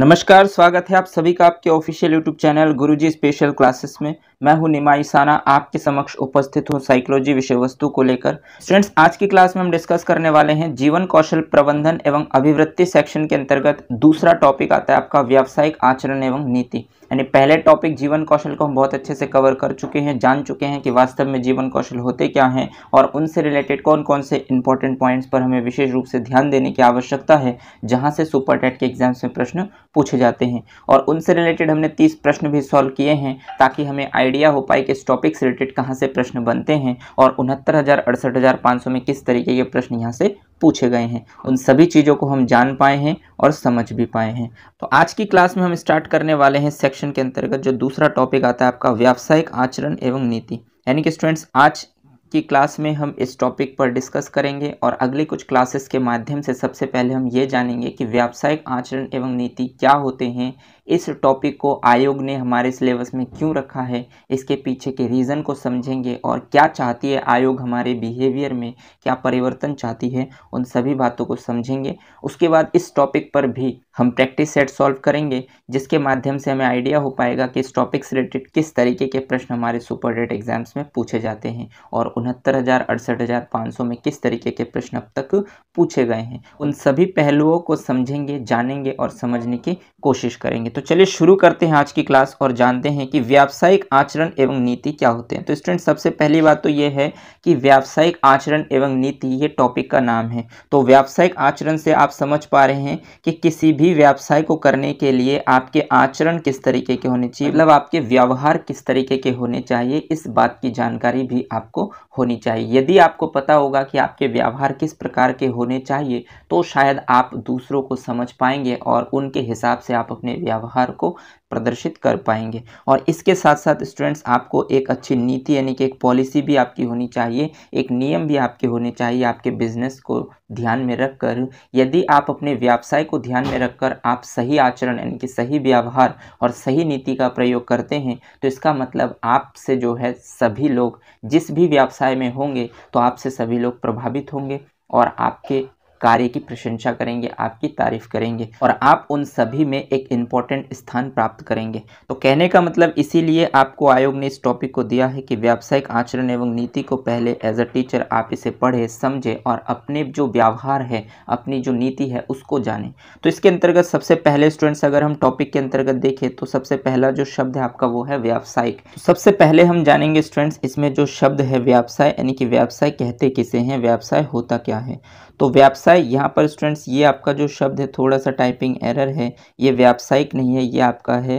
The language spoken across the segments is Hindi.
नमस्कार स्वागत है आप सभी का आपके official YouTube channel Guruji special classes में मैं हूं निमाई साना आपके समक्ष उपस्थित हूं साइकोलॉजी विषय वस्तु को लेकर स्टूडेंट्स आज की क्लास में हम डिस्कस करने वाले हैं जीवन कौशल प्रबंधन एवं अभिवृत्ति सेक्शन के अंतर्गत दूसरा टॉपिक आता है आपका व्यावसायिक आचरण एवं नीति यानी पहले टॉपिक जीवन कौशल को हम बहुत अच्छे से कवर कर चुके हैं जान चुके हैं कि वास्तव में जीवन कौशल होते क्या हैं और उनसे रिलेटेड कौन कौन से इंपॉर्टेंट पॉइंट्स पर हमें विशेष रूप से ध्यान देने की आवश्यकता है जहां से सुपर टेट के एग्जाम्स में प्रश्न पूछे जाते हैं और उनसे रिलेटेड हमने तीस प्रश्न भी सॉल्व किए हैं ताकि हमें आइडिया हो पाए कि इस टॉपिक से रिलेटेड कहाँ से प्रश्न बनते हैं और उनहत्तर में किस तरीके के प्रश्न यहाँ से पूछे गए हैं उन सभी चीज़ों को हम जान पाए हैं और समझ भी पाए हैं तो आज की क्लास में हम स्टार्ट करने वाले हैं सेक्शन के अंतर्गत जो दूसरा टॉपिक आता है आपका व्यावसायिक आचरण एवं नीति यानी कि स्टूडेंट्स आज की क्लास में हम इस टॉपिक पर डिस्कस करेंगे और अगले कुछ क्लासेस के माध्यम से सबसे पहले हम ये जानेंगे कि व्यावसायिक आचरण एवं नीति क्या होते हैं इस टॉपिक को आयोग ने हमारे सिलेबस में क्यों रखा है इसके पीछे के रीज़न को समझेंगे और क्या चाहती है आयोग हमारे बिहेवियर में क्या परिवर्तन चाहती है उन सभी बातों को समझेंगे उसके बाद इस टॉपिक पर भी हम प्रैक्टिस सेट सॉल्व करेंगे जिसके माध्यम से हमें आइडिया हो पाएगा कि इस टॉपिक से रिलेटेड किस तरीके के प्रश्न हमारे सुपर डेट एग्जाम्स में पूछे जाते हैं और उनहत्तर हज़ार अड़सठ हज़ार पाँच सौ में किस तरीके के प्रश्न अब तक पूछे गए हैं उन सभी पहलुओं को समझेंगे जानेंगे और समझने की कोशिश करेंगे तो चलिए शुरू करते हैं आज की क्लास और जानते हैं कि व्यावसायिक आचरण एवं नीति क्या होते हैं तो स्टूडेंट सबसे पहली बात तो ये है कि व्यावसायिक आचरण एवं नीति ये टॉपिक का नाम है तो व्यावसायिक आचरण से आप समझ पा रहे हैं कि किसी भी व्यवसाय को करने के लिए आपके आचरण किस तरीके के होने चाहिए मतलब आपके व्यवहार किस तरीके के होने चाहिए इस बात की जानकारी भी आपको होनी चाहिए यदि आपको पता होगा कि आपके व्यवहार किस प्रकार के होने चाहिए तो शायद आप दूसरों को समझ पाएंगे और उनके हिसाब से आप अपने व्यवहार व्यवहार को प्रदर्शित कर पाएंगे और इसके साथ साथ स्टूडेंट्स आपको एक अच्छी नीति यानी कि एक पॉलिसी भी आपकी होनी चाहिए एक नियम भी आपके होने चाहिए आपके बिजनेस को ध्यान में रखकर यदि आप अपने व्यवसाय को ध्यान में रखकर आप सही आचरण यानी कि सही व्यवहार और सही नीति का प्रयोग करते हैं तो इसका मतलब आपसे जो है सभी लोग जिस भी व्यवसाय में होंगे तो आपसे सभी लोग प्रभावित होंगे और आपके कार्य की प्रशंसा करेंगे आपकी तारीफ करेंगे और आप उन सभी में एक इम्पॉर्टेंट स्थान प्राप्त करेंगे तो कहने का मतलब इसीलिए आपको आयोग ने इस टॉपिक को दिया है कि व्यावसायिक आचरण एवं नीति को पहले एज अ टीचर आप इसे पढ़े समझे और अपने जो व्यवहार है अपनी जो नीति है उसको जाने तो इसके अंतर्गत सबसे पहले स्टूडेंट्स अगर हम टॉपिक के अंतर्गत देखें तो सबसे पहला जो शब्द है आपका वो है व्यावसायिक तो सबसे पहले हम जानेंगे स्टूडेंट्स इसमें जो शब्द है व्यवसाय यानी कि व्यवसाय कहते किसे हैं व्यवसाय होता क्या है तो व्यवसाय यहाँ पर स्टूडेंट्स ये आपका जो शब्द है थोड़ा सा टाइपिंग एरर है ये व्यावसायिक नहीं है ये आपका है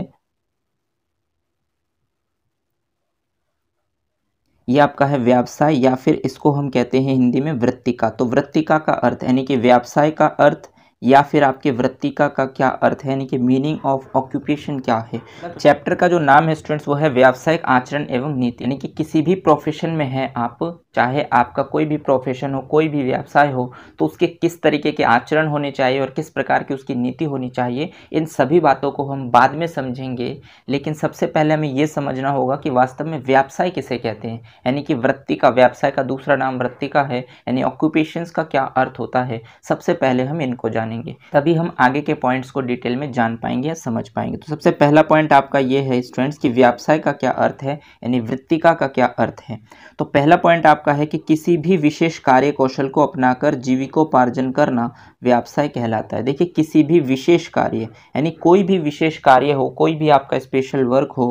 ये आपका है व्यवसाय या फिर इसको हम कहते हैं हिंदी में वृत्तिका तो वृत्तिका का अर्थ यानी कि व्यवसाय का अर्थ या फिर आपके वृत्ति का का क्या अर्थ है यानी कि मीनिंग ऑफ ऑक्यूपेशन क्या है चैप्टर का जो नाम है स्टूडेंट्स वो है व्यावसायिक आचरण एवं नीति यानी कि किसी भी प्रोफेशन में है आप चाहे आपका कोई भी प्रोफेशन हो कोई भी व्यवसाय हो तो उसके किस तरीके के आचरण होने चाहिए और किस प्रकार की उसकी नीति होनी चाहिए इन सभी बातों को हम बाद में समझेंगे लेकिन सबसे पहले हमें ये समझना होगा कि वास्तव में व्यवसाय किसे कहते हैं यानी कि वृत्ति का व्यवसाय का दूसरा नाम वृत्ति का है यानी ऑक्यूपेशन का क्या अर्थ होता है सबसे पहले हम इनको जान जानेंगे तभी हम आगे के पॉइंट्स को डिटेल में जान पाएंगे या समझ पाएंगे तो सबसे पहला पॉइंट आपका ये है स्टूडेंट्स कि व्यवसाय का क्या अर्थ है यानी वृत्तिका का क्या अर्थ है तो पहला पॉइंट आपका है कि किसी भी विशेष कार्य कौशल को अपनाकर जीविकोपार्जन करना व्यवसाय कहलाता है देखिए किसी भी विशेष कार्य यानी कोई भी विशेष कार्य हो कोई भी आपका स्पेशल वर्क हो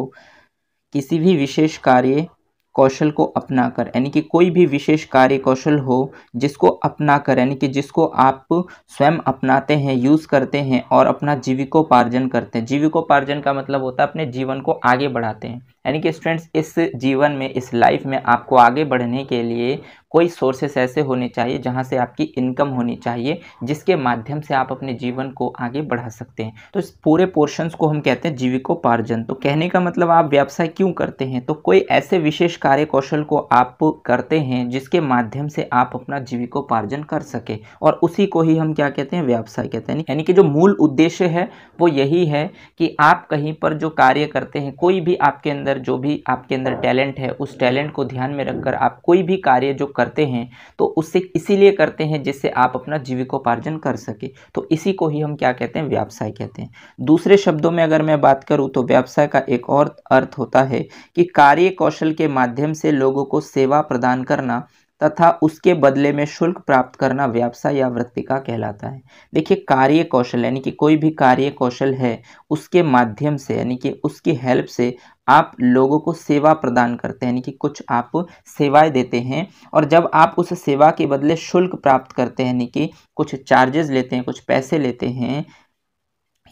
किसी भी विशेष कार्य कौशल को अपना कर यानी कि कोई भी विशेष कार्य कौशल हो जिसको अपनाकर यानी कि जिसको आप स्वयं अपनाते हैं यूज़ करते हैं और अपना जीविकोपार्जन करते हैं जीविकोपार्जन का मतलब होता है अपने जीवन को आगे बढ़ाते हैं यानी कि स्टूडेंट्स इस जीवन में इस लाइफ में आपको आगे बढ़ने के लिए कोई सोर्सेस ऐसे होने चाहिए जहाँ से आपकी इनकम होनी चाहिए जिसके माध्यम से आप अपने जीवन को आगे बढ़ा सकते हैं तो इस पूरे पोर्शंस को हम कहते हैं जीविकोपार्जन तो कहने का मतलब आप व्यवसाय क्यों करते हैं तो कोई ऐसे विशेष कार्य कौशल को आप करते हैं जिसके माध्यम से आप अपना जीविकोपार्जन कर सके और उसी को ही हम क्या कहते हैं व्यवसाय कहते हैं यानी कि जो मूल उद्देश्य है वो यही है कि आप कहीं पर जो कार्य करते हैं कोई भी आपके अंदर अंदर जो भी आपके अंदर टैलेंट है उस टैलेंट को ध्यान में रखकर आप कोई भी कार्य जो करते हैं तो उससे इसीलिए करते हैं जिससे आप अपना जीविकोपार्जन कर सके तो इसी को ही हम क्या कहते हैं व्यवसाय कहते हैं दूसरे शब्दों में अगर मैं बात करूँ तो व्यवसाय का एक और अर्थ होता है कि कार्य कौशल के माध्यम से लोगों को सेवा प्रदान करना तथा उसके बदले में शुल्क प्राप्त करना व्यवसाय या वृत्ति का कहलाता है देखिए कार्य कौशल यानी कि कोई भी कार्य कौशल है उसके माध्यम से यानी कि उसकी हेल्प से आप लोगों को सेवा प्रदान करते हैं यानी कि कुछ आप सेवाएं देते हैं और जब आप उस सेवा के बदले शुल्क प्राप्त करते हैं यानी कि कुछ चार्जेस लेते हैं कुछ पैसे लेते हैं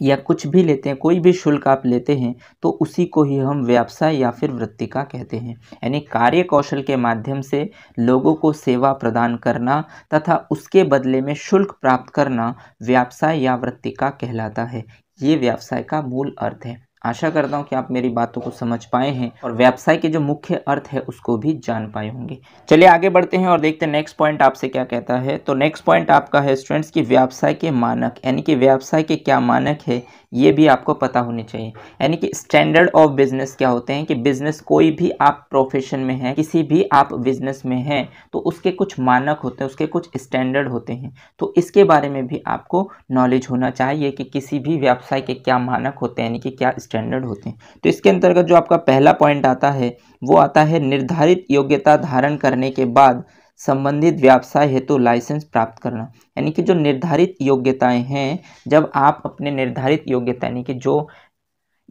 या कुछ भी लेते हैं कोई भी शुल्क आप लेते हैं तो उसी को ही हम व्यवसाय या फिर वृत्ति का कहते हैं यानी कार्य कौशल के माध्यम से लोगों को सेवा प्रदान करना तथा उसके बदले में शुल्क प्राप्त करना व्यवसाय या वृत्ति का कहलाता है ये व्यवसाय का मूल अर्थ है आशा करता हूँ कि आप मेरी बातों को समझ पाए हैं और व्यवसाय के जो मुख्य अर्थ है उसको भी जान पाए होंगे चलिए आगे बढ़ते हैं और देखते हैं नेक्स्ट पॉइंट आपसे क्या कहता है तो नेक्स्ट पॉइंट आपका है स्टूडेंट्स कि व्यवसाय के मानक यानी कि व्यवसाय के क्या मानक है ये भी आपको पता होने चाहिए यानी कि स्टैंडर्ड ऑफ बिजनेस क्या होते हैं कि बिजनेस कोई भी आप प्रोफेशन में हैं किसी भी आप बिजनेस में हैं तो उसके कुछ मानक होते हैं उसके कुछ स्टैंडर्ड होते हैं तो इसके बारे में भी आपको नॉलेज होना चाहिए कि किसी भी व्यवसाय के क्या मानक होते हैं यानी कि क्या स्टैंडर्ड होते हैं तो इसके अंतर्गत जो आपका पहला पॉइंट आता है वो आता है निर्धारित योग्यता धारण करने के बाद संबंधित व्यवसाय हेतु तो लाइसेंस प्राप्त करना यानी कि जो निर्धारित योग्यताएं हैं जब आप अपने निर्धारित योग्यता यानी कि जो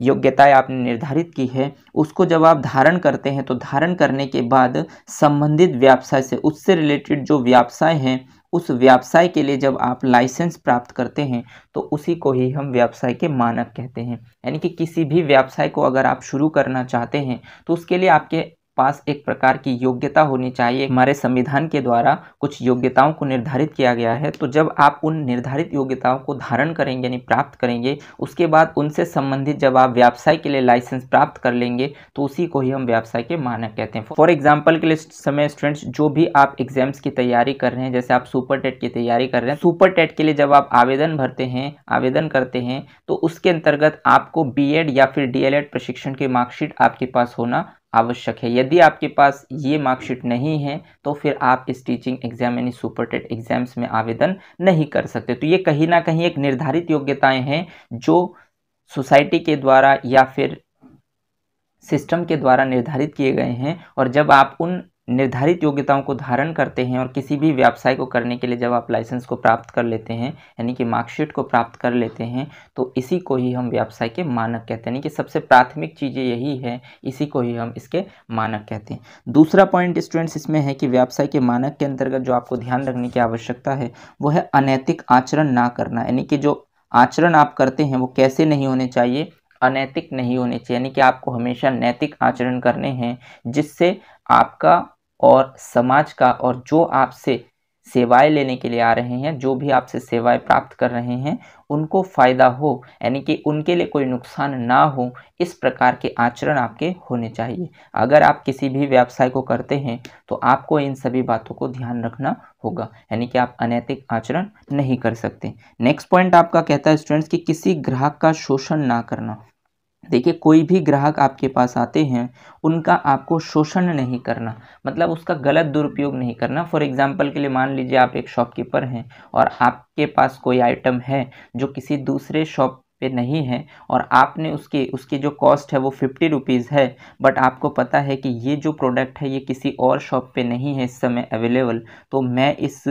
योग्यताएं आपने निर्धारित की है उसको जब आप धारण करते हैं तो धारण करने के बाद संबंधित व्यवसाय से उससे रिलेटेड जो व्यवसाय हैं उस व्यवसाय के लिए जब आप लाइसेंस प्राप्त करते हैं तो उसी को ही हम व्यवसाय के मानक कहते हैं यानी कि किसी भी व्यवसाय को अगर आप शुरू करना चाहते हैं तो उसके लिए आपके पास एक प्रकार की योग्यता होनी चाहिए हमारे संविधान के द्वारा कुछ योग्यताओं को निर्धारित किया गया है तो जब आप उन निर्धारित योग्यताओं को धारण करेंगे यानी प्राप्त करेंगे उसके बाद उनसे संबंधित जब आप व्यवसाय के लिए लाइसेंस प्राप्त कर लेंगे तो उसी को ही हम व्यवसाय के मानक कहते हैं फॉर एग्जाम्पल के लिए समय स्टूडेंट्स जो भी आप एग्जाम्स की तैयारी कर रहे हैं जैसे आप सुपर टेट की तैयारी कर रहे हैं सुपर टेट के लिए जब आप आवेदन भरते हैं आवेदन करते हैं तो उसके अंतर्गत आपको बी या फिर डी प्रशिक्षण की मार्कशीट आपके पास होना आवश्यक है यदि आपके पास ये मार्कशीट नहीं है तो फिर आप इस टीचिंग एग्जाम यानी सुपर टेट एग्जाम्स में आवेदन नहीं कर सकते तो ये कहीं ना कहीं एक निर्धारित योग्यताएं हैं जो सोसाइटी के द्वारा या फिर सिस्टम के द्वारा निर्धारित किए गए हैं और जब आप उन निर्धारित योग्यताओं को धारण करते हैं और किसी भी व्यवसाय को करने के लिए जब आप लाइसेंस को प्राप्त कर लेते हैं यानी कि मार्कशीट को प्राप्त कर लेते हैं तो इसी को ही हम व्यवसाय के मानक कहते हैं यानी कि सबसे प्राथमिक चीज़ें यही है इसी को ही हम इसके मानक कहते हैं दूसरा पॉइंट स्टूडेंट्स इसमें है कि व्यवसाय के मानक के अंतर्गत जो आपको ध्यान रखने की आवश्यकता है वो है अनैतिक आचरण ना करना यानी कि जो आचरण आप करते हैं वो कैसे नहीं होने चाहिए अनैतिक नहीं होने चाहिए यानी कि आपको हमेशा नैतिक आचरण करने हैं जिससे आपका और समाज का और जो आपसे सेवाएं लेने के लिए आ रहे हैं जो भी आपसे सेवाएं प्राप्त कर रहे हैं उनको फ़ायदा हो यानी कि उनके लिए कोई नुकसान ना हो इस प्रकार के आचरण आपके होने चाहिए अगर आप किसी भी व्यवसाय को करते हैं तो आपको इन सभी बातों को ध्यान रखना होगा यानी कि आप अनैतिक आचरण नहीं कर सकते नेक्स्ट पॉइंट आपका कहता है स्टूडेंट्स कि किसी ग्राहक का शोषण ना करना देखिए कोई भी ग्राहक आपके पास आते हैं उनका आपको शोषण नहीं करना मतलब उसका गलत दुरुपयोग नहीं करना फॉर एग्जांपल के लिए मान लीजिए आप एक शॉपकीपर हैं और आपके पास कोई आइटम है जो किसी दूसरे शॉप पे नहीं है और आपने उसके उसकी जो कॉस्ट है वो फिफ्टी रुपीज़ है बट आपको पता है कि ये जो प्रोडक्ट है ये किसी और शॉप पे नहीं है इस समय अवेलेबल तो मैं इस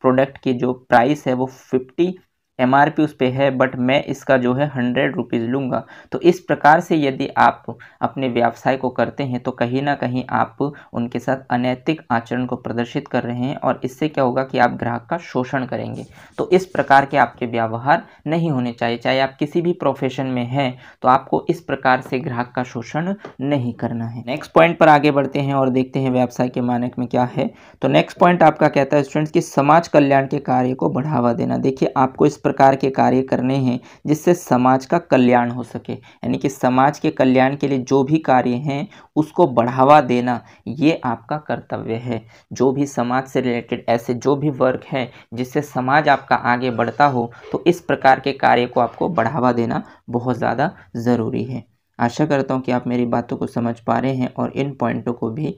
प्रोडक्ट की जो प्राइस है वो फिफ्टी एम उस पर है बट मैं इसका जो है हंड्रेड रुपीज़ लूँगा तो इस प्रकार से यदि आप अपने व्यवसाय को करते हैं तो कहीं ना कहीं आप उनके साथ अनैतिक आचरण को प्रदर्शित कर रहे हैं और इससे क्या होगा कि आप ग्राहक का शोषण करेंगे तो इस प्रकार के आपके व्यवहार नहीं होने चाहिए चाहे आप किसी भी प्रोफेशन में हैं तो आपको इस प्रकार से ग्राहक का शोषण नहीं करना है नेक्स्ट पॉइंट पर आगे बढ़ते हैं और देखते हैं व्यवसाय के मानक में क्या है तो नेक्स्ट पॉइंट आपका कहता है स्टूडेंट्स कि समाज कल्याण के कार्य को बढ़ावा देना देखिए आपको इस प्रकार के कार्य करने हैं जिससे समाज का कल्याण हो सके यानी कि समाज के कल्याण के लिए जो भी कार्य हैं उसको बढ़ावा देना ये आपका कर्तव्य है जो भी समाज से रिलेटेड ऐसे जो भी वर्क है जिससे समाज आपका आगे बढ़ता हो तो इस प्रकार के कार्य को आपको बढ़ावा देना बहुत ज़्यादा ज़रूरी है आशा करता हूँ कि आप मेरी बातों को समझ पा रहे हैं और इन पॉइंटों को भी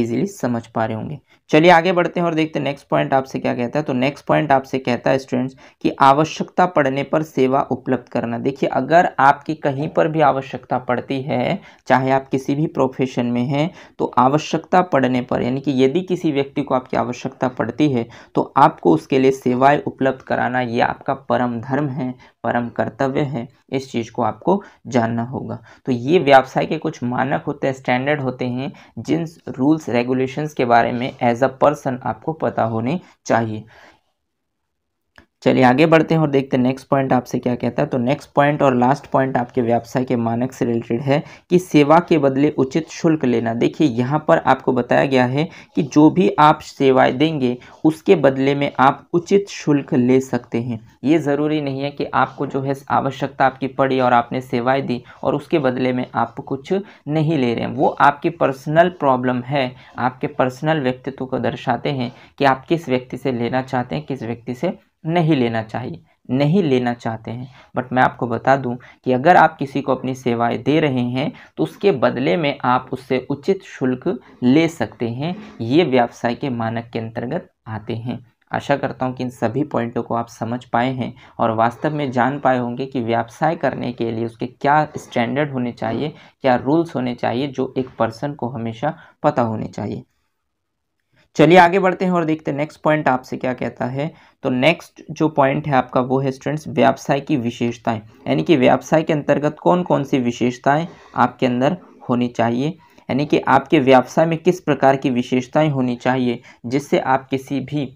ईजिली समझ पा रहे होंगे चलिए आगे बढ़ते हैं और देखते हैं नेक्स्ट पॉइंट आपसे क्या कहता है तो नेक्स्ट पॉइंट आपसे कहता है स्टूडेंट्स कि आवश्यकता पड़ने पर सेवा उपलब्ध करना देखिए अगर आपकी कहीं पर भी आवश्यकता पड़ती है चाहे आप किसी भी प्रोफेशन में हैं तो आवश्यकता पड़ने पर यानी कि यदि किसी व्यक्ति को आपकी आवश्यकता पड़ती है तो आपको उसके लिए सेवाएँ उपलब्ध कराना ये आपका परम धर्म है परम कर्तव्य है इस चीज़ को आपको जानना होगा तो ये व्यवसाय के कुछ मानक होते हैं स्टैंडर्ड होते हैं जिन रूल्स रेगुलेशंस के बारे में एज अ पर्सन आपको पता होने चाहिए चलिए आगे बढ़ते हैं और देखते हैं नेक्स्ट पॉइंट आपसे क्या कहता है तो नेक्स्ट पॉइंट और लास्ट पॉइंट आपके व्यवसाय के मानक से रिलेटेड है कि सेवा के बदले उचित शुल्क लेना देखिए यहाँ पर आपको बताया गया है कि जो भी आप सेवाएं देंगे उसके बदले में आप उचित शुल्क ले सकते हैं ये ज़रूरी नहीं है कि आपको जो है आवश्यकता आपकी पड़ी और आपने सेवाएँ दी और उसके बदले में आप कुछ नहीं ले रहे हैं वो आपकी पर्सनल प्रॉब्लम है आपके पर्सनल व्यक्तित्व को दर्शाते हैं कि आप किस व्यक्ति से लेना चाहते हैं किस व्यक्ति से नहीं लेना चाहिए नहीं लेना चाहते हैं बट मैं आपको बता दूं कि अगर आप किसी को अपनी सेवाएं दे रहे हैं तो उसके बदले में आप उससे उचित शुल्क ले सकते हैं ये व्यवसाय के मानक के अंतर्गत आते हैं आशा करता हूँ कि इन सभी पॉइंटों को आप समझ पाए हैं और वास्तव में जान पाए होंगे कि व्यवसाय करने के लिए उसके क्या स्टैंडर्ड होने चाहिए क्या रूल्स होने चाहिए जो एक पर्सन को हमेशा पता होने चाहिए चलिए आगे बढ़ते हैं और देखते हैं नेक्स्ट पॉइंट आपसे क्या कहता है तो नेक्स्ट जो पॉइंट है आपका वो है स्टूडेंट्स व्यवसाय की विशेषताएं यानी कि व्यवसाय के अंतर्गत कौन कौन सी विशेषताएं आपके अंदर होनी चाहिए यानी कि आपके व्यवसाय में किस प्रकार की विशेषताएं होनी चाहिए जिससे आप किसी भी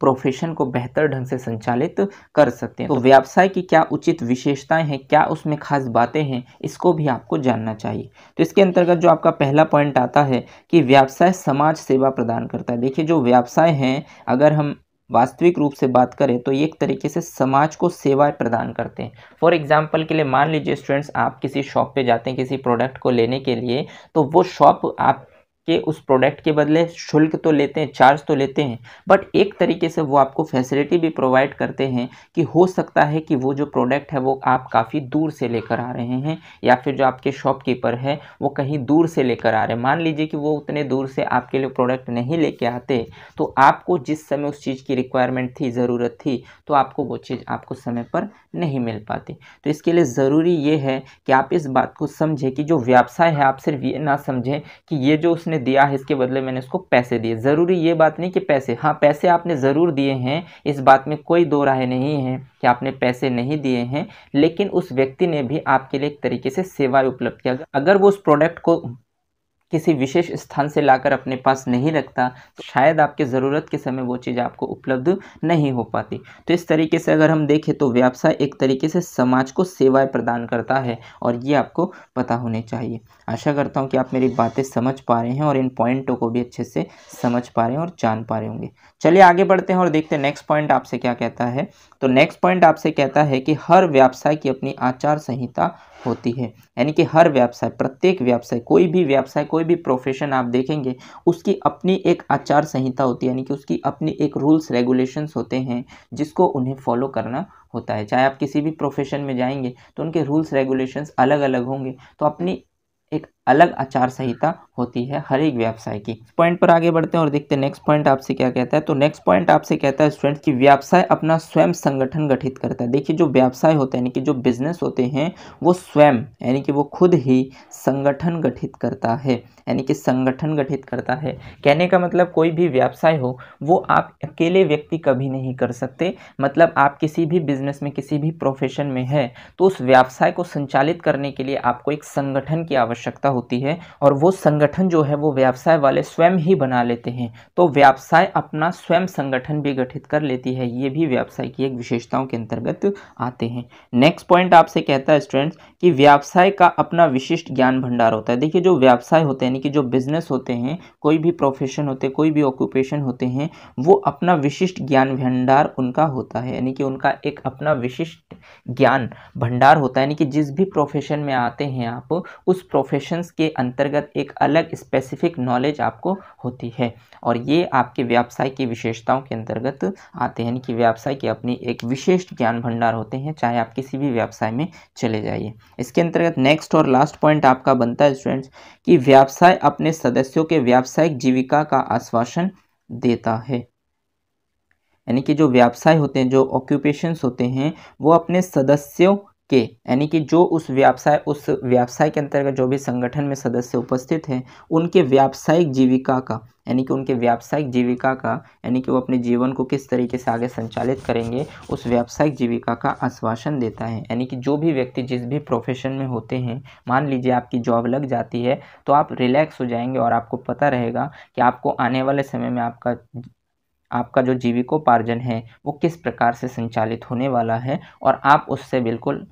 प्रोफेशन को बेहतर ढंग से संचालित कर सकते हैं तो व्यवसाय की क्या उचित विशेषताएं हैं क्या उसमें खास बातें हैं इसको भी आपको जानना चाहिए तो इसके अंतर्गत जो आपका पहला पॉइंट आता है कि व्यवसाय समाज सेवा प्रदान करता है देखिए जो व्यवसाय हैं अगर हम वास्तविक रूप से बात करें तो ये एक तरीके से समाज को सेवाएं प्रदान करते हैं फॉर एग्जांपल के लिए मान लीजिए स्टूडेंट्स आप किसी शॉप पे जाते हैं किसी प्रोडक्ट को लेने के लिए तो वो शॉप आप कि उस प्रोडक्ट के बदले शुल्क तो लेते हैं चार्ज तो लेते हैं बट एक तरीके से वो आपको फैसिलिटी भी प्रोवाइड करते हैं कि हो सकता है कि वो जो प्रोडक्ट है वो आप काफ़ी दूर से लेकर आ रहे हैं या फिर जो आपके शॉपकीपर है वो कहीं दूर से लेकर आ रहे हैं मान लीजिए कि वो उतने दूर से आपके लिए प्रोडक्ट नहीं लेके आते तो आपको जिस समय उस चीज़ की रिक्वायरमेंट थी ज़रूरत थी तो आपको वो चीज़ आपको समय पर नहीं मिल पाती तो इसके लिए ज़रूरी ये है कि आप इस बात को समझें कि जो व्यवसाय है आप सिर्फ ये ना समझें कि ये जो उसने मैंने दिया है इसके बदले मैंने उसको पैसे दिए ज़रूरी ये बात नहीं कि पैसे हाँ पैसे आपने ज़रूर दिए हैं इस बात में कोई दो राय नहीं है कि आपने पैसे नहीं दिए हैं लेकिन उस व्यक्ति ने भी आपके लिए एक तरीके से सेवा उपलब्ध किया अगर वो उस प्रोडक्ट को किसी विशेष स्थान से लाकर अपने पास नहीं रखता तो शायद आपके ज़रूरत के समय वो चीज़ आपको उपलब्ध नहीं हो पाती तो इस तरीके से अगर हम देखें तो व्यवसाय एक तरीके से समाज को सेवाएं प्रदान करता है और ये आपको पता होने चाहिए आशा करता हूँ कि आप मेरी बातें समझ पा रहे हैं और इन पॉइंटों को भी अच्छे से समझ पा रहे हैं और जान पा रहे होंगे चलिए आगे बढ़ते हैं और देखते हैं नेक्स्ट पॉइंट आपसे क्या कहता है तो नेक्स्ट पॉइंट आपसे कहता है कि हर व्यवसाय की अपनी आचार संहिता होती है यानी कि हर व्यवसाय प्रत्येक व्यवसाय कोई भी व्यवसाय को कोई भी प्रोफेशन आप देखेंगे उसकी अपनी एक आचार संहिता होती है यानी कि उसकी अपनी एक रूल्स रेगुलेशंस होते हैं जिसको उन्हें फॉलो करना होता है चाहे आप किसी भी प्रोफेशन में जाएंगे तो उनके रूल्स रेगुलेशंस अलग अलग होंगे तो अपनी एक अलग आचार संहिता होती है हर एक व्यवसाय की पॉइंट पर आगे बढ़ते हैं और देखते हैं नेक्स्ट पॉइंट आपसे क्या कहता है तो नेक्स्ट पॉइंट आपसे कहता है स्टूडेंट कि व्यवसाय अपना स्वयं संगठन गठित करता है देखिए जो व्यवसाय होते हैं यानी कि जो बिजनेस होते हैं वो स्वयं यानी कि वो खुद ही संगठन गठित करता है यानी कि संगठन गठित करता है कहने का मतलब कोई भी व्यवसाय हो वो आप अकेले व्यक्ति कभी नहीं कर सकते मतलब आप किसी भी बिजनेस में किसी भी प्रोफेशन में है तो उस व्यवसाय को संचालित करने के लिए आपको एक संगठन की आवश्यकता होती है और वो संगठन जो है वो व्यवसाय वाले स्वयं ही बना लेते हैं तो व्यवसाय अपना स्वयं संगठन भी गठित कर लेती है ये भी व्यवसाय की एक विशेषताओं के अंतर्गत आते हैं नेक्स्ट पॉइंट आपसे कहता है स्टूडेंट्स कि व्यवसाय का अपना विशिष्ट ज्ञान भंडार होता है देखिए जो व्यवसाय होते हैं यानी कि जो बिजनेस होते हैं कोई भी प्रोफेशन होते कोई भी ऑक्यूपेशन होते हैं वो अपना विशिष्ट ज्ञान भंडार उनका होता है यानी कि उनका एक अपना विशिष्ट ज्ञान भंडार होता है यानी कि जिस भी प्रोफेशन में आते हैं आप उस प्रोफेशन बिजनेस के अंतर्गत एक अलग स्पेसिफिक नॉलेज आपको होती है और ये आपके व्यवसाय की विशेषताओं के अंतर्गत आते हैं यानी कि व्यवसाय के अपने एक विशेष ज्ञान भंडार होते हैं चाहे आप किसी भी व्यवसाय में चले जाइए इसके अंतर्गत नेक्स्ट और लास्ट पॉइंट आपका बनता है स्टूडेंट्स कि व्यवसाय अपने सदस्यों के व्यावसायिक जीविका का आश्वासन देता है यानी कि जो व्यवसाय होते हैं जो ऑक्यूपेशंस होते हैं वो अपने सदस्यों के यानी कि जो उस व्यवसाय उस व्यवसाय के अंतर्गत जो भी संगठन में सदस्य उपस्थित हैं उनके व्यावसायिक जीविका का यानी कि उनके व्यावसायिक जीविका का यानी कि वो अपने जीवन को किस तरीके से आगे संचालित करेंगे उस व्यावसायिक जीविका का आश्वासन देता है यानी कि जो भी व्यक्ति जिस भी प्रोफेशन में होते हैं मान लीजिए आपकी जॉब लग जाती है तो आप रिलैक्स हो जाएंगे और आपको पता रहेगा कि आपको आने वाले समय में आपका आपका जो जीविकोपार्जन है वो किस प्रकार से संचालित होने वाला है और आप उससे बिल्कुल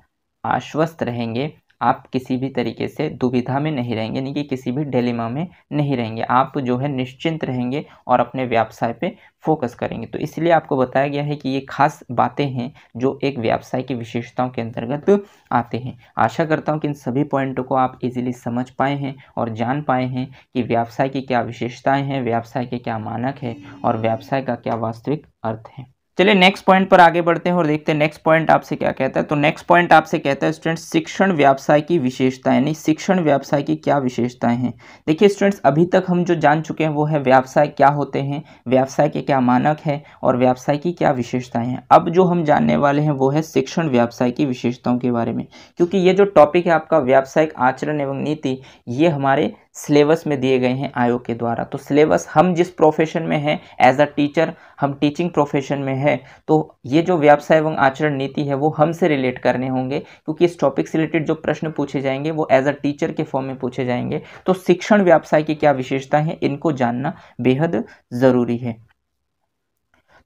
आश्वस्त रहेंगे आप किसी भी तरीके से दुविधा में नहीं रहेंगे यानी कि किसी भी डेलीमा में नहीं रहेंगे आप जो है निश्चिंत रहेंगे और अपने व्यवसाय पे फोकस करेंगे तो इसलिए आपको बताया गया है कि ये खास बातें हैं जो एक व्यवसाय की विशेषताओं के अंतर्गत आते हैं आशा करता हूँ कि इन सभी पॉइंटों को आप इजीली समझ पाए हैं और जान पाए हैं कि व्यवसाय की क्या विशेषताएँ हैं व्यवसाय के क्या मानक है और व्यवसाय का क्या वास्तविक अर्थ है चलिए नेक्स्ट पॉइंट पर आगे बढ़ते हैं और देखते हैं नेक्स्ट पॉइंट आपसे क्या कहता है तो नेक्स्ट पॉइंट आपसे कहता है स्टूडेंट्स शिक्षण व्यवसाय की विशेषताएं यानी शिक्षण व्यवसाय की क्या विशेषताएं हैं देखिए स्टूडेंट्स अभी तक हम जो जान चुके हैं वो है व्यवसाय क्या होते हैं व्यवसाय के क्या मानक है और व्यवसाय की क्या विशेषताएँ हैं अब जो हम जानने वाले हैं वो है शिक्षण व्यवसाय की विशेषताओं के बारे में क्योंकि ये जो टॉपिक है आपका व्यावसायिक आचरण एवं नीति ये हमारे सिलेबस में दिए गए हैं आयोग के द्वारा तो सिलेबस हम जिस प्रोफेशन में हैं एज अ टीचर हम टीचिंग प्रोफेशन में हैं तो ये जो व्यवसाय एवं आचरण नीति है वो हमसे रिलेट करने होंगे क्योंकि इस टॉपिक से रिलेटेड जो प्रश्न पूछे जाएंगे वो एज अ टीचर के फॉर्म में पूछे जाएंगे तो शिक्षण व्यवसाय की क्या विशेषता है इनको जानना बेहद ज़रूरी है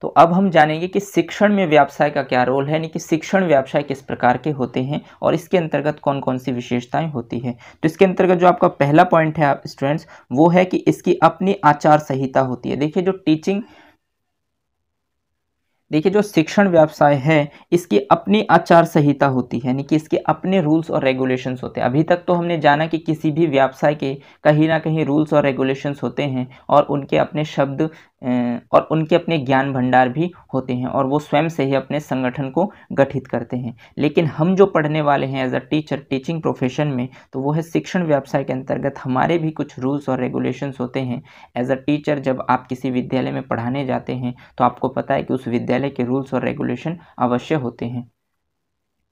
तो अब हम जानेंगे कि शिक्षण में व्यवसाय का क्या रोल है यानी कि शिक्षण व्यवसाय किस प्रकार के होते हैं और इसके अंतर्गत कौन कौन सी विशेषताएं होती है तो इसके अंतर्गत जो आपका पहला पॉइंट है आप स्टूडेंट्स वो है कि इसकी अपनी आचार संहिता होती है देखिए जो टीचिंग देखिए जो शिक्षण व्यवसाय है इसकी अपनी आचार संहिता होती है यानी कि इसके अपने रूल्स और रेगुलेशंस होते हैं अभी तक तो हमने जाना कि किसी भी व्यवसाय के कहीं ना कहीं रूल्स और रेगुलेशंस होते हैं और उनके अपने शब्द और उनके अपने ज्ञान भंडार भी होते हैं और वो स्वयं से ही अपने संगठन को गठित करते हैं लेकिन हम जो पढ़ने वाले हैं as a teacher teaching profession में तो वो है शिक्षण व्यवसाय के अंतर्गत हमारे भी कुछ रूल्स और रेगुलेशंस होते हैं एज अ टीचर जब आप किसी विद्यालय में पढ़ाने जाते हैं तो आपको पता है कि उस विद्यालय के रूल्स और रेगुलेशन अवश्य होते हैं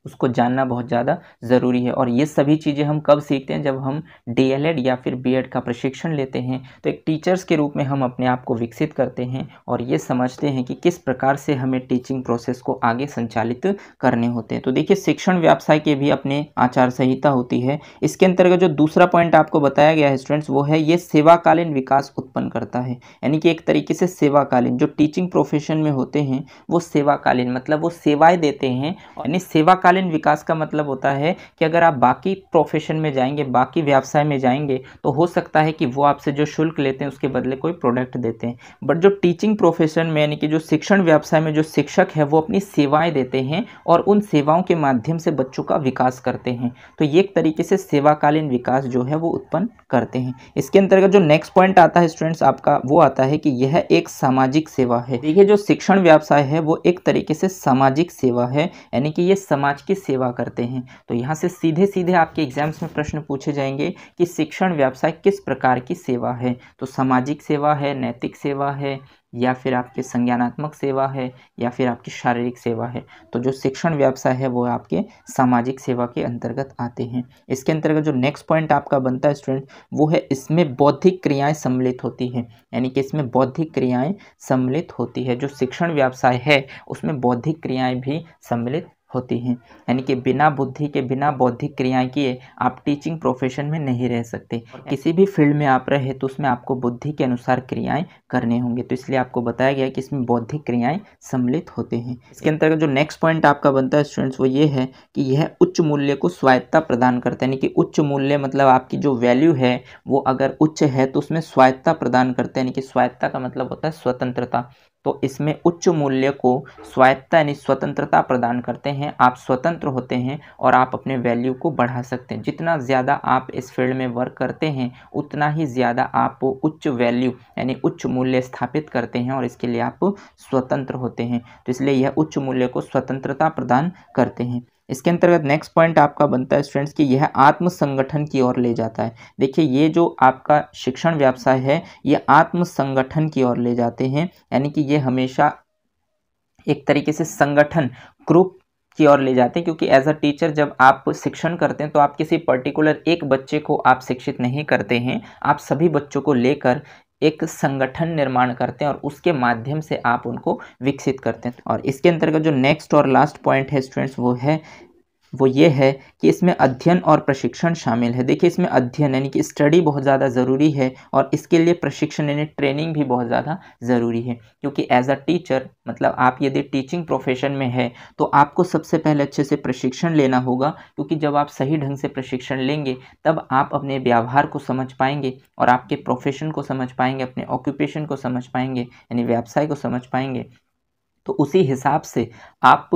उसको जानना बहुत ज़्यादा ज़रूरी है और ये सभी चीज़ें हम कब सीखते हैं जब हम डी या फिर बी का प्रशिक्षण लेते हैं तो एक टीचर्स के रूप में हम अपने आप को विकसित करते हैं और ये समझते हैं कि किस प्रकार से हमें टीचिंग प्रोसेस को आगे संचालित करने होते हैं तो देखिए शिक्षण व्यवसाय के भी अपने आचार संहिता होती है इसके अंतर्गत जो दूसरा पॉइंट आपको बताया गया है स्टूडेंट्स वो है ये सेवाकालीन विकास उत्पन्न करता है यानी कि एक तरीके से सेवाकालीन जो टीचिंग प्रोफेशन में होते हैं वो सेवाकालीन मतलब वो सेवाएँ देते हैं यानी सेवा दीर्घकालीन विकास का मतलब होता है कि अगर आप बाकी प्रोफेशन में जाएंगे बाकी व्यवसाय में जाएंगे तो हो सकता है कि वो आपसे जो शुल्क लेते हैं उसके बदले कोई प्रोडक्ट देते हैं बट जो टीचिंग प्रोफेशन में यानी कि जो शिक्षण व्यवसाय में जो शिक्षक है वो अपनी सेवाएँ देते हैं और उन सेवाओं के माध्यम से बच्चों का विकास करते हैं तो ये एक तरीके से सेवाकालीन विकास जो है वो उत्पन्न करते हैं इसके अंतर्गत जो नेक्स्ट पॉइंट आता है स्टूडेंट्स आपका वो आता है कि यह एक सामाजिक सेवा है देखिए जो शिक्षण व्यवसाय है वो एक तरीके से सामाजिक सेवा है यानी कि ये समाज समाज की सेवा करते हैं तो यहाँ से सीधे सीधे आपके एग्जाम्स में प्रश्न पूछे जाएंगे कि शिक्षण व्यवसाय किस प्रकार की सेवा है तो सामाजिक सेवा है नैतिक सेवा है या फिर आपके संज्ञानात्मक सेवा है या फिर आपकी शारीरिक सेवा है तो जो शिक्षण व्यवसाय है वो आपके सामाजिक सेवा के अंतर्गत आते हैं इसके अंतर्गत जो नेक्स्ट पॉइंट आपका बनता है स्टूडेंट वो है इसमें बौद्धिक क्रियाएं सम्मिलित होती हैं यानी कि इसमें बौद्धिक क्रियाएं सम्मिलित होती है जो शिक्षण व्यवसाय है उसमें बौद्धिक क्रियाएँ भी सम्मिलित होती हैं यानी कि बिना बुद्धि के बिना बौद्धिक क्रियाएं किए आप टीचिंग प्रोफेशन में नहीं रह सकते किसी भी फील्ड में आप रहे तो उसमें आपको बुद्धि के अनुसार क्रियाएं करने होंगे तो इसलिए आपको बताया गया कि इसमें बौद्धिक क्रियाएं सम्मिलित होते हैं इसके अंतर्गत जो नेक्स्ट पॉइंट आपका बनता है स्टूडेंट्स वो ये है कि यह उच्च मूल्य को स्वायत्ता प्रदान करता है यानी कि उच्च मूल्य मतलब आपकी जो वैल्यू है वो अगर उच्च है तो उसमें स्वायत्ता प्रदान करते हैं यानी कि स्वायत्ता का मतलब होता है स्वतंत्रता तो इसमें उच्च मूल्य को स्वायत्ता यानी स्वतंत्रता प्रदान करते हैं आप स्वतंत्र होते हैं और आप अपने वैल्यू को बढ़ा सकते हैं जितना ज़्यादा आप इस फील्ड में वर्क करते हैं उतना ही ज़्यादा आप उच्च वैल्यू यानी उच्च मूल्य स्थापित करते हैं और इसके लिए आप स्वतंत्र होते हैं तो इसलिए यह उच्च मूल्य को स्वतंत्रता प्रदान करते हैं इसके अंतर्गत नेक्स्ट पॉइंट आपका बनता है स्टूडेंट्स कि यह आत्म संगठन की ओर ले जाता है देखिए ये जो आपका शिक्षण व्यवसाय है ये आत्म संगठन की ओर ले जाते हैं यानी कि ये हमेशा एक तरीके से संगठन ग्रुप की ओर ले जाते हैं क्योंकि एज अ टीचर जब आप शिक्षण करते हैं तो आप किसी पर्टिकुलर एक बच्चे को आप शिक्षित नहीं करते हैं आप सभी बच्चों को लेकर एक संगठन निर्माण करते हैं और उसके माध्यम से आप उनको विकसित करते हैं और इसके अंतर्गत जो नेक्स्ट और लास्ट पॉइंट है स्टूडेंट्स वो है वो ये है कि इसमें अध्ययन और प्रशिक्षण शामिल है देखिए इसमें अध्ययन यानी कि स्टडी बहुत ज़्यादा ज़रूरी है और इसके लिए प्रशिक्षण यानी ट्रेनिंग भी बहुत ज़्यादा ज़रूरी है क्योंकि एज अ टीचर मतलब आप यदि टीचिंग प्रोफेशन में है तो आपको सबसे पहले अच्छे से प्रशिक्षण लेना होगा क्योंकि जब आप सही ढंग से प्रशिक्षण लेंगे तब आप अपने व्यवहार को समझ पाएंगे और आपके प्रोफेशन को समझ पाएंगे अपने ऑक्यूपेशन को समझ पाएंगे यानी व्यवसाय को समझ पाएंगे तो उसी हिसाब से आप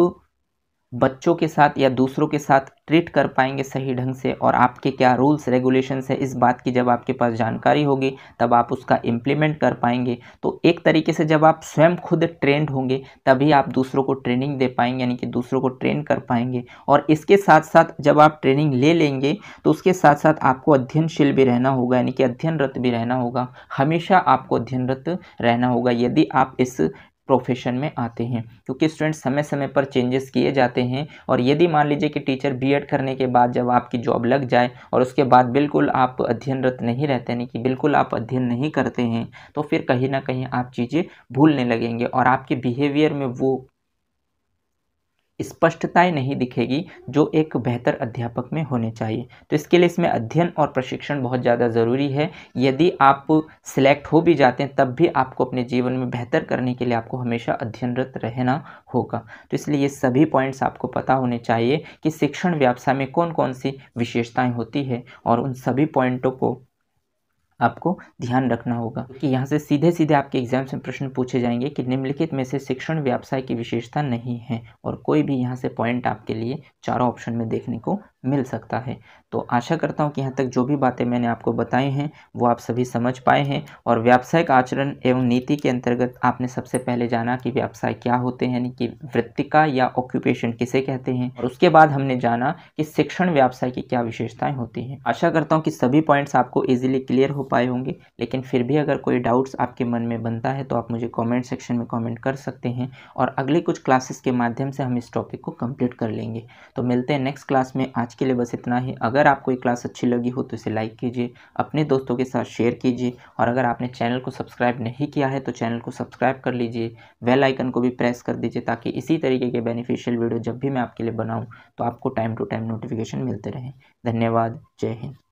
बच्चों के साथ या दूसरों के साथ ट्रीट कर पाएंगे सही ढंग से और आपके क्या रूल्स रेगुलेशंस है इस बात की जब आपके पास जानकारी होगी तब आप उसका इम्प्लीमेंट कर पाएंगे तो एक तरीके से जब आप स्वयं खुद ट्रेंड होंगे तभी आप दूसरों को ट्रेनिंग दे पाएंगे यानी कि दूसरों को ट्रेन कर पाएंगे और इसके साथ साथ जब आप ट्रेनिंग ले लेंगे तो उसके साथ साथ आपको अध्ययनशील भी रहना होगा यानी कि अध्ययनरत भी रहना होगा हमेशा आपको अध्ययनरत रहना होगा यदि आप इस प्रोफेशन में आते हैं क्योंकि स्टूडेंट्स समय समय पर चेंजेस किए जाते हैं और यदि मान लीजिए कि टीचर बीएड करने के बाद जब आपकी जॉब लग जाए और उसके बाद बिल्कुल आप अध्ययनरत नहीं रहते यानी कि बिल्कुल आप अध्ययन नहीं करते हैं तो फिर कहीं ना कहीं आप चीज़ें भूलने लगेंगे और आपके बिहेवियर में वो स्पष्टताएं नहीं दिखेगी जो एक बेहतर अध्यापक में होने चाहिए तो इसके लिए इसमें अध्ययन और प्रशिक्षण बहुत ज़्यादा ज़रूरी है यदि आप सिलेक्ट हो भी जाते हैं तब भी आपको अपने जीवन में बेहतर करने के लिए आपको हमेशा अध्ययनरत रहना होगा तो इसलिए ये सभी पॉइंट्स आपको पता होने चाहिए कि शिक्षण व्यवसाय में कौन कौन सी विशेषताएँ होती है और उन सभी पॉइंटों को आपको ध्यान रखना होगा कि यहाँ से सीधे सीधे आपके एग्जाम से प्रश्न पूछे जाएंगे कि निम्नलिखित में से शिक्षण व्यवसाय की विशेषता नहीं है और कोई भी यहाँ से पॉइंट आपके लिए चारों ऑप्शन में देखने को मिल सकता है तो आशा करता हूँ कि यहाँ तक जो भी बातें मैंने आपको बताई हैं वो आप सभी समझ पाए हैं और व्यावसायिक आचरण एवं नीति के अंतर्गत आपने सबसे पहले जाना कि व्यवसाय क्या होते हैं यानी कि वृत्तिका या ऑक्यूपेशन किसे कहते हैं और उसके बाद हमने जाना कि शिक्षण व्यवसाय की क्या विशेषताएँ होती हैं आशा करता हूँ कि सभी पॉइंट्स आपको ईजिली क्लियर हो पाए होंगे लेकिन फिर भी अगर कोई डाउट्स आपके मन में बनता है तो आप मुझे कॉमेंट सेक्शन में कॉमेंट कर सकते हैं और अगले कुछ क्लासेस के माध्यम से हम इस टॉपिक को कम्प्लीट कर लेंगे तो मिलते हैं नेक्स्ट क्लास में आज आज के लिए बस इतना ही अगर आपको ये क्लास अच्छी लगी हो तो इसे लाइक कीजिए अपने दोस्तों के साथ शेयर कीजिए और अगर आपने चैनल को सब्सक्राइब नहीं किया है तो चैनल को सब्सक्राइब कर लीजिए वेल आइकन को भी प्रेस कर दीजिए ताकि इसी तरीके के बेनिफिशियल वीडियो जब भी मैं आपके लिए बनाऊँ तो आपको टाइम टू टाइम नोटिफिकेशन मिलते रहें धन्यवाद जय हिंद